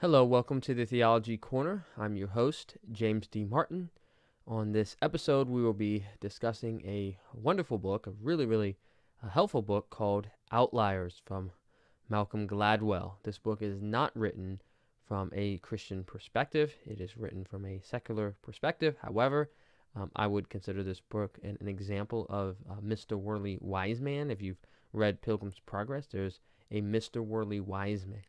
Hello, welcome to the Theology Corner. I'm your host, James D. Martin. On this episode, we will be discussing a wonderful book, a really, really helpful book called Outliers from Malcolm Gladwell. This book is not written from a Christian perspective, it is written from a secular perspective. However, um, I would consider this book an, an example of uh, Mr. Worley Wiseman. If you've read Pilgrim's Progress, there's a Mr. Worley Wiseman.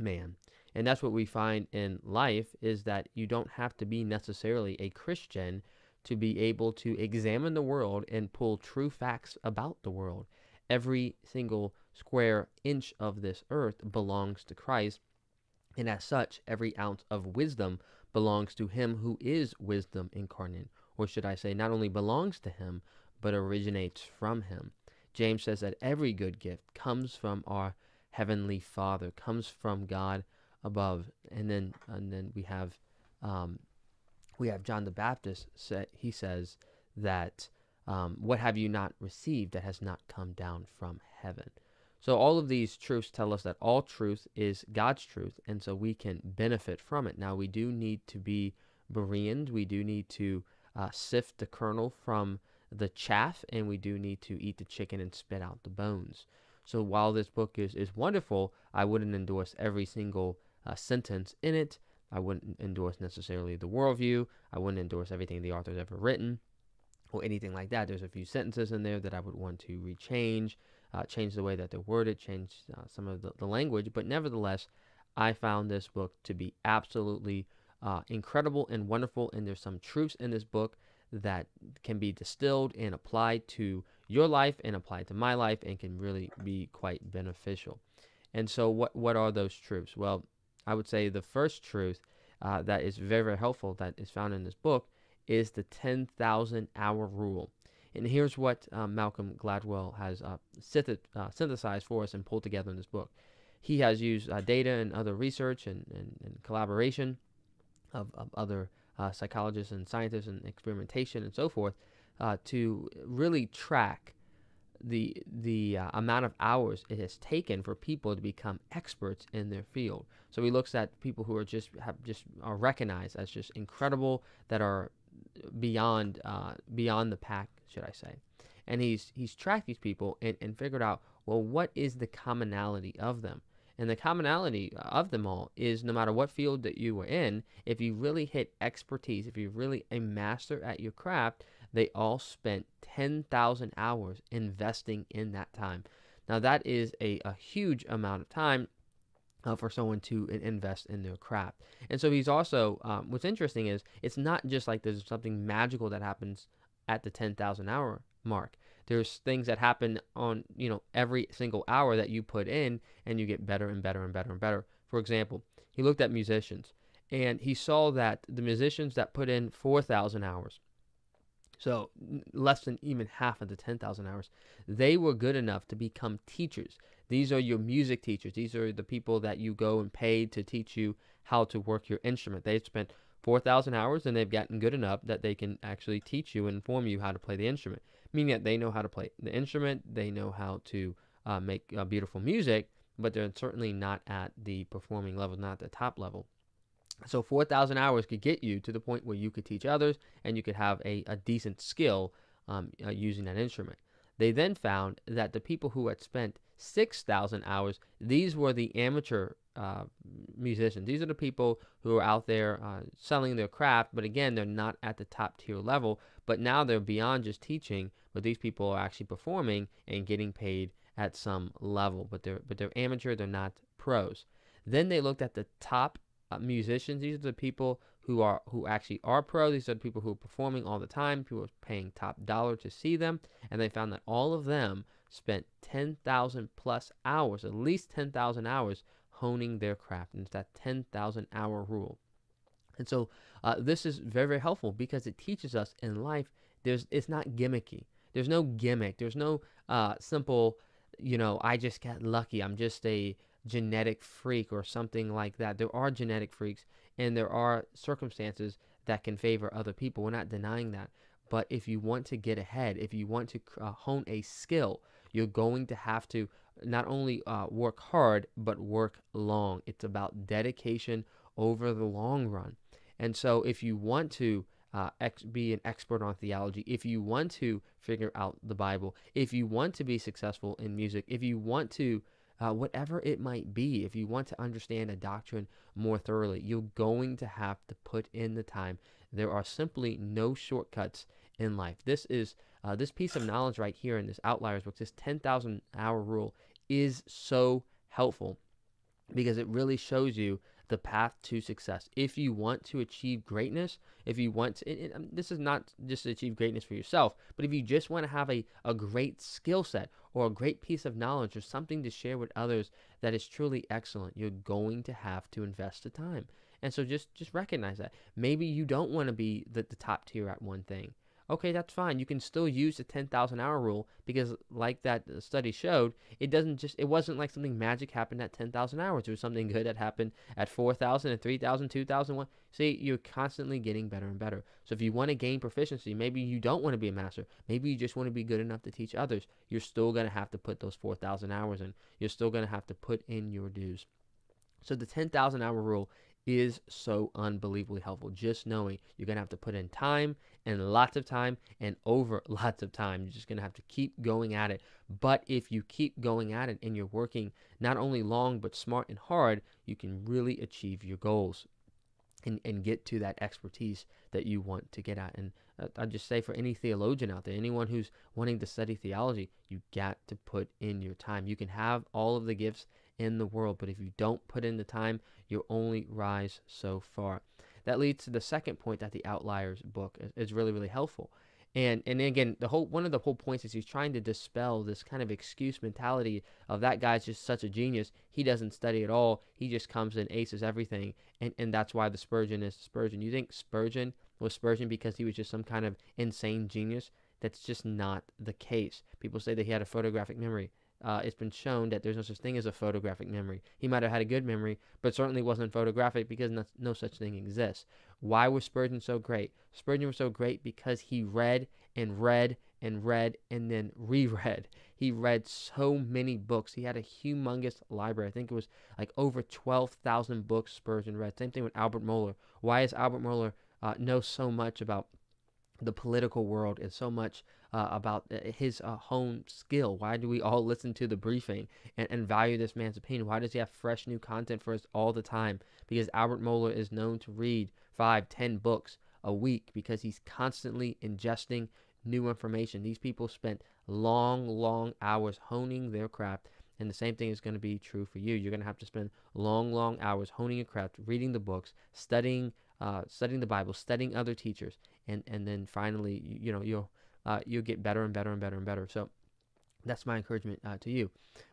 Man and that's what we find in life is that you don't have to be necessarily a Christian to be able to examine the world and pull true facts about the world. Every single square inch of this earth belongs to Christ, and as such, every ounce of wisdom belongs to him who is wisdom incarnate, or should I say, not only belongs to him, but originates from him. James says that every good gift comes from our heavenly Father, comes from God above, and then and then we have um, we have John the Baptist. Say, he says that um, what have you not received that has not come down from heaven? So all of these truths tell us that all truth is God's truth, and so we can benefit from it. Now we do need to be Bereans. We do need to uh, sift the kernel from the chaff, and we do need to eat the chicken and spit out the bones. So while this book is, is wonderful, I wouldn't endorse every single uh, sentence in it. I wouldn't endorse necessarily the worldview. I wouldn't endorse everything the author's ever written or anything like that. There's a few sentences in there that I would want to rechange, uh, change the way that they're worded, change uh, some of the, the, language. But nevertheless, I found this book to be absolutely uh, incredible and wonderful. And there's some truths in this book that can be distilled and applied to your life and applied to my life and can really be quite beneficial. And so, what, what are those truths? Well, I would say the first truth uh, that is very, very helpful that is found in this book is the 10,000 hour rule. And here's what um, Malcolm Gladwell has uh, synth uh, synthesized for us and pulled together in this book. He has used uh, data and other research and, and, and collaboration of, of other uh, psychologists and scientists and experimentation and so forth to really track the the uh, amount of hours it has taken for people to become experts in their field. So he looks at people who are just have just are recognized as just incredible that are beyond uh, beyond the pack, should I say? And he's he's tracked these people and, and figured out well what is the commonality of them. And the commonality of them all is no matter what field that you were in, if you really hit expertise, if you're really a master at your craft, they all spent 10,000 hours investing in that time. Now, that is a, a huge amount of time. Uh, for someone to invest in their craft. And so he's also, um, what's interesting is it's not just like there's something magical that happens at the 10,000 hour mark. There's things that happen on, you know, every single hour that you put in and you get better and better and better and better. For example, he looked at musicians and he saw that the musicians that put in 4,000 hours so less than even half of the 10,000 hours, they were good enough to become teachers. These are your music teachers. These are the people that you go and pay to teach you how to work your instrument. They've spent 4,000 hours and they've gotten good enough that they can actually teach you and inform you how to play the instrument, meaning that they know how to play the instrument, they know how to uh, make uh, beautiful music, but they're certainly not at the performing level, not the top level. So 4,000 hours could get you to the point where you could teach others and you could have a, a decent skill um, uh, using that instrument. They then found that the people who had spent 6,000 hours, these were the amateur uh, musicians. These are the people who are out there uh, selling their craft, but again, they're not at the top tier level. But now they're beyond just teaching, but these people are actually performing and getting paid at some level. But they're but they're amateur. They're not pros. Then they looked at the top uh, musicians. These are the people who are who actually are pro. These are the people who are performing all the time. People are paying top dollar to see them, and they found that all of them spent 10,000 plus hours, at least 10,000 hours, honing their craft, and it's that 10,000 hour rule. And so uh, this is very very helpful because it teaches us in life. There's it's not gimmicky. There's no gimmick. There's no uh, simple. You know, I just got lucky. I'm just a genetic freak or something like that. There are genetic freaks and there are circumstances that can favor other people. We're not denying that. But if you want to get ahead, if you want to uh, hone a skill, you're going to have to not only uh, work hard, but work long. It's about dedication over the long run. And so if you want to, uh, ex- be an expert on theology, if you want to figure out the Bible, if you want to be successful in music, if you want to uh, whatever it might be. If you want to understand a doctrine more thoroughly, you're going to have to put in the time. There are simply no shortcuts in life. This is uh, this piece of knowledge right here in this Outliers book, this 10,000 hour rule, is so helpful because it really shows you the path to success. If you want to achieve greatness, if you want to, it, it, um, this is not just to achieve greatness for yourself, but if you just want to have a, a great skill set or a great piece of knowledge or something to share with others that is truly excellent, you're going to have to invest the time. And so just just recognize that. Maybe you don't want to be the, the top tier at one thing okay, that's fine. You can still use the 10,000 hour rule because, like that uh, study showed, it doesn't just, it wasn't like something magic happened at 10,000 hours. It was something good that happened at 4,000 and 3,000, 2,000, 1. See, you're constantly getting better and better. So if you want to gain proficiency, maybe you don't want to be a master. Maybe you just want to be good enough to teach others. You're still going to have to put those 4,000 hours in. You're still going to have to put in your dues. So the 10,000 hour rule is so unbelievably helpful. Just knowing you're going to have to put in time and lots of time and over lots of time. You're just going to have to keep going at it. But if you keep going at it and you're working not only long but smart and hard, you can really achieve your goals. And, and get to that expertise that you want to get at. And uh, I'd just say for any theologian out there, anyone who's wanting to study theology, you got to put in your time. You can have all of the gifts in the world. But if you don't put in the time, you'll only rise so far. That leads to the second point that the Outliers book is really, really helpful. And and again, the whole one of the whole points is he's trying to dispel this kind of excuse mentality of that guy's just such a genius. He doesn't study at all. He just comes and aces everything. And and that's why the Spurgeon is Spurgeon. You think Spurgeon was Spurgeon because he was just some kind of insane genius? That's just not the case. People say that he had a photographic memory uh, it's been shown that there's no such thing as a photographic memory. He might have had a good memory, but certainly wasn't photographic because no, no, such thing exists. Why was Spurgeon so great? Spurgeon was so great because he read and read and read and then reread. He read so many books. He had a humongous library. I think it was like over 12,000 books Spurgeon read. Same thing with Albert Moeller. Why is Albert Moeller uh, know so much about the political world and so much uh, about uh, his uh, home skill. Why do we all listen to the briefing and, and value this man's opinion? Why does he have fresh new content for us all the time? Because Albert Moeller is known to read five, ten books a week because he's constantly ingesting new information. These people spent long, long hours honing their craft. And the same thing is going to be true for you. You're going to have to spend long, long hours honing your craft, reading the books, studying, uh, studying the Bible, studying other teachers, and and then finally, you, you know, you'll uh, you'll get better and better and better and better. So that's my encouragement uh, to you.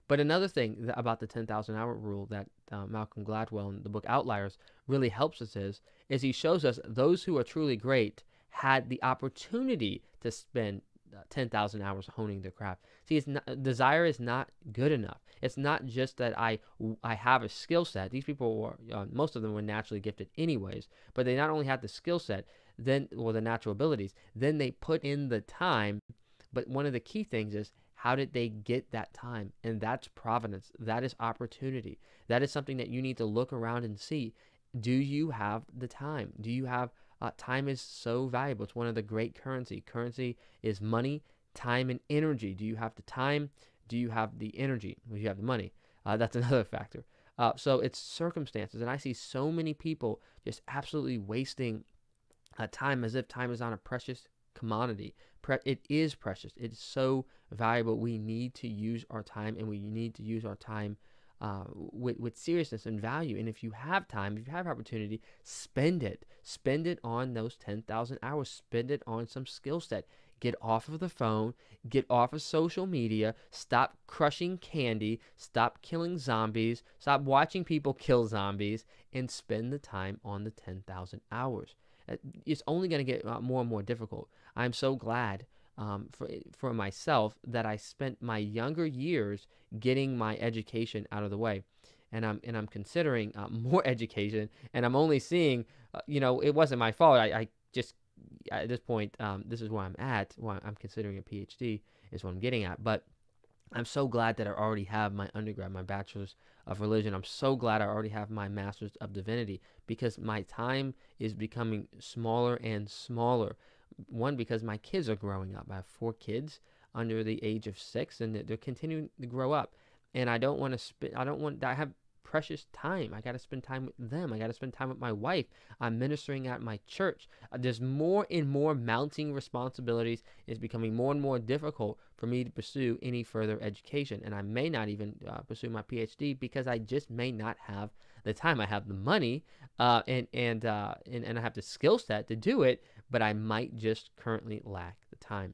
But another thing about the 10,000 hour rule that uh, Malcolm Gladwell in the book Outliers really helps us is, is he shows us those who are truly great had the opportunity to spend uh, 10,000 hours honing the craft. See, it's not, desire is not good enough. It's not just that I I have a skill set. These people were uh, most of them were naturally gifted anyways, but they not only had the skill set, then well, the natural abilities then they put in the time but one of the key things is how did they get that time and that's providence that is opportunity that is something that you need to look around and see do you have the time do you have uh, time is so valuable it's one of the great currency currency is money time and energy do you have the time do you have the energy do you have the money uh, that's another factor uh, so it's circumstances and i see so many people just absolutely wasting uh, time as if time is not a precious commodity. Pre- it is precious. It's so valuable. We need to use our time, and we need to use our time uh, with with seriousness and value. And if you have time, if you have opportunity, spend it. Spend it on those ten thousand hours. Spend it on some skill set get off of the phone, get off of social media, stop crushing candy, stop killing zombies, stop watching people kill zombies, and spend the time on the 10,000 hours. Uh, it's only going to get uh, more and more difficult. I'm so glad um, for, for myself that I spent my younger years getting my education out of the way. And I'm, and I'm considering uh, more education, and I'm only seeing, uh, you know, it wasn't my fault. I, I just at this point, um, this is where I'm at, Why I'm considering a PhD, is what I'm getting at. But I'm so glad that I already have my undergrad, my bachelor's of religion. I'm so glad I already have my master's of divinity because my time is becoming smaller and smaller. One, because my kids are growing up. I have four kids under the age of six, and they're continuing to grow up. And I don't want to spend. I don't want. I have precious time. I got to spend time with them. I got to spend time with my wife. I'm ministering at my church. Uh, there's more and more mounting responsibilities. It's becoming more and more difficult for me to pursue any further education. And I may not even uh, pursue my PhD because I just may not have the time. I have the money uh, and, and, uh, and, and I have the skill set to do it, but I might just currently lack the time.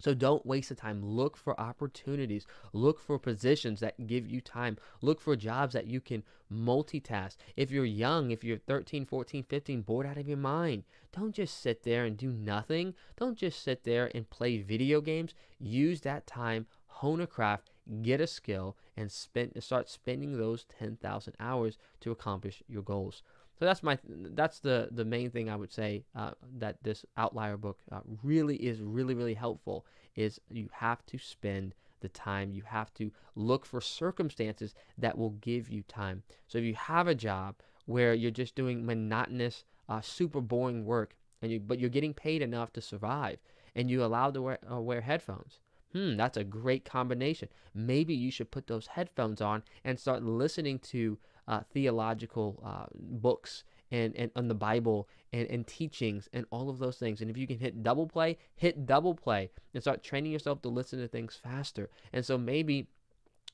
So don't waste the time. Look for opportunities. Look for positions that give you time. Look for jobs that you can multitask. If you're young, if you're 13, 14, 15, bored out of your mind, don't just sit there and do nothing. Don't just sit there and play video games. Use that time, hone a craft, get a skill, and spend, start spending those 10,000 hours to accomplish your goals. So that's my that's the the main thing I would say uh, that this outlier book uh, really is really really helpful is you have to spend the time you have to look for circumstances that will give you time. So if you have a job where you're just doing monotonous, uh, super boring work, and you but you're getting paid enough to survive, and you allow to wear, uh, wear headphones. Hmm, that's a great combination. Maybe you should put those headphones on and start listening to uh, theological uh, books and, and on the Bible and, and teachings and all of those things. And if you can hit double play, hit double play and start training yourself to listen to things faster. And so maybe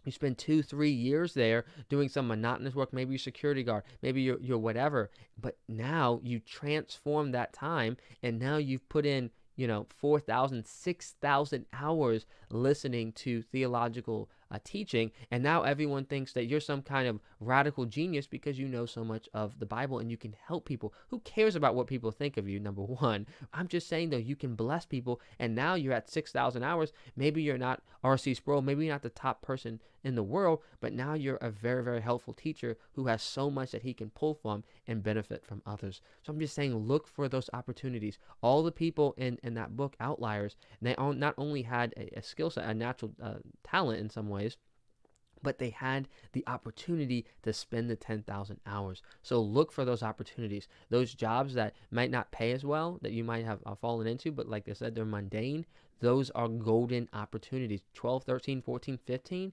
you spend two, three years there doing some monotonous work. Maybe you're security guard, maybe you're, you're whatever. But now you transform that time and now you've put in you know 4000 6000 hours listening to theological uh, teaching. And now everyone thinks that you're some kind of radical genius because you know so much of the Bible and you can help people. Who cares about what people think of you, number one? I'm just saying, though, you can bless people. And now you're at 6,000 hours. Maybe you're not R.C. Sproul. Maybe you're not the top person in the world, but now you're a very, very helpful teacher who has so much that he can pull from and benefit from others. So I'm just saying, look for those opportunities. All the people in, in that book, Outliers, they all, not only had a, a skill set, a natural uh, talent in way ways but they had the opportunity to spend the 10,000 hours. So look for those opportunities, those jobs that might not pay as well that you might have uh, fallen into, but like I said, they're mundane. Those are golden opportunities. 12, 13, 14, 15.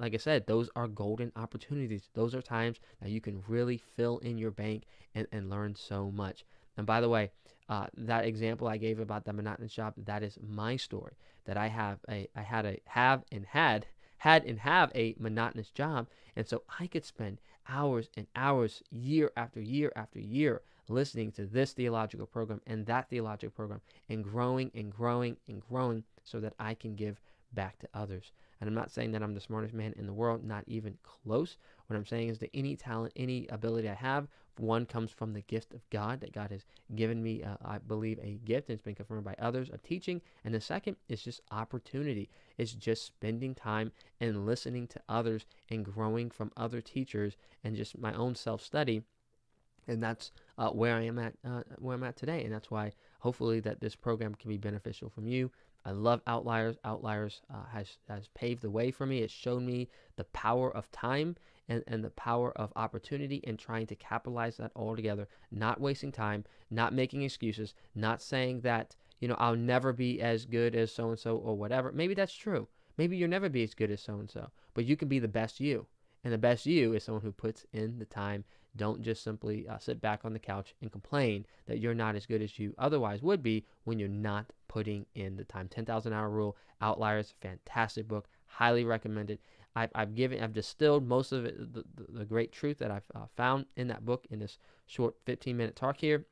Like I said, those are golden opportunities. Those are times that you can really fill in your bank and, and learn so much. And by the way, uh, that example I gave about the monotonous job, that is my story that I have. A, I had a have and had had and have a monotonous job. And so I could spend hours and hours, year after year after year, listening to this theological program and that theological program and growing and growing and growing so that I can give back to others. And I'm not saying that I'm the smartest man in the world, not even close. What I'm saying is that any talent, any ability I have, one comes from the gift of God that God has given me, uh, I believe, a gift and it's been confirmed by others of teaching. And the second is just opportunity. It's just spending time and listening to others and growing from other teachers and just my own self study. And that's uh, where I am at, uh, where I'm at today. And that's why hopefully that this program can be beneficial from you. I love Outliers. Outliers uh, has has paved the way for me. It's shown me the power of time and, and the power of opportunity and trying to capitalize that all together, not wasting time, not making excuses, not saying that, you know, I'll never be as good as so and so or whatever. Maybe that's true. Maybe you'll never be as good as so and so, but you can be the best you. And the best you is someone who puts in the time. Don't just simply uh, sit back on the couch and complain that you're not as good as you otherwise would be when you're not putting in the time. 10,000 hour rule, Outliers, fantastic book, highly recommended. I've, I've given, I've distilled most of it, the, the, the, great truth that I've uh, found in that book in this short 15 minute talk here.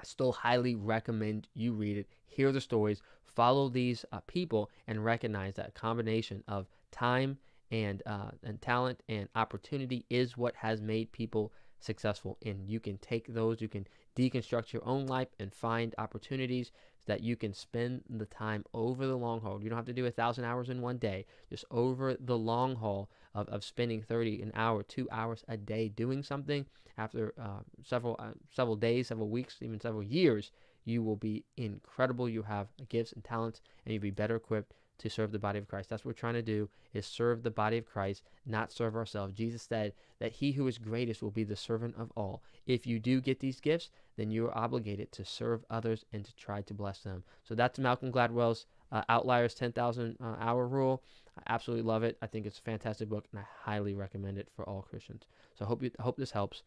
I still highly recommend you read it, hear the stories, follow these uh, people, and recognize that combination of time and uh, and talent and opportunity is what has made people successful. And you can take those, you can deconstruct your own life and find opportunities that you can spend the time over the long haul. You don't have to do a thousand hours in one day, just over the long haul of, of spending 30, an hour, two hours a day doing something after uh, several, uh, several days, several weeks, even several years, you will be incredible. You have gifts and talents and you'll be better equipped to serve the body of Christ. That's what we're trying to do is serve the body of Christ, not serve ourselves. Jesus said that he who is greatest will be the servant of all. If you do get these gifts, then you are obligated to serve others and to try to bless them. So that's Malcolm Gladwell's uh, Outliers 10,000 uh, Hour Rule. I absolutely love it. I think it's a fantastic book and I highly recommend it for all Christians. So I hope you, I hope this helps.